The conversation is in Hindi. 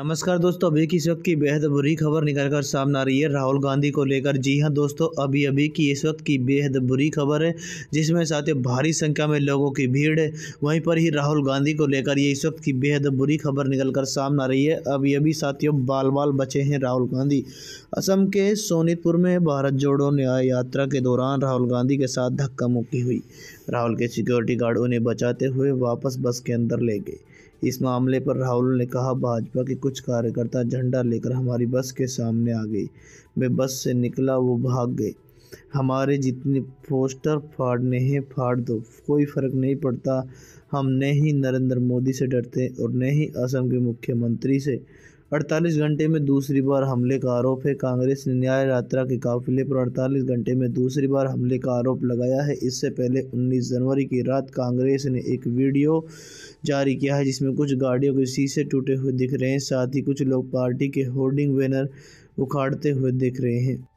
नमस्कार दोस्तों अभी की इस वक्त की बेहद बुरी खबर निकलकर सामने आ रही है राहुल गांधी को लेकर जी हां दोस्तों अभी अभी की इस वक्त की बेहद बुरी खबर है जिसमें साथ ही भारी संख्या में लोगों की भीड़ है वहीं पर ही राहुल गांधी को लेकर ये इस वक्त की बेहद बुरी खबर निकलकर सामने आ रही है अभी अभी साथियों बाल बाल बचे हैं राहुल गांधी असम के सोनीतपुर में भारत जोड़ो न्याय यात्रा के दौरान राहुल गांधी के साथ धक्का मुक्की हुई राहुल के सिक्योरिटी गार्ड उन्हें बचाते हुए वापस बस के अंदर ले गए इस मामले पर राहुल ने कहा भाजपा की कुछ कार्यकर्ता झंडा लेकर हमारी बस के सामने आ गई मैं बस से निकला वो भाग गए हमारे जितने पोस्टर फाड़ने हैं फाड़ दो कोई फ़र्क नहीं पड़ता हम न ही नरेंद्र मोदी से डरते और न ही असम के मुख्यमंत्री से अड़तालीस घंटे में दूसरी बार हमले का आरोप है कांग्रेस ने न्याय यात्रा के काफिले पर अड़तालीस घंटे में दूसरी बार हमले का आरोप लगाया है इससे पहले उन्नीस जनवरी की रात कांग्रेस ने एक वीडियो जारी किया है जिसमें कुछ गाड़ियों के शीशे टूटे हुए दिख रहे हैं साथ ही कुछ लोग पार्टी के होर्डिंग बैनर उखाड़ते हुए दिख रहे हैं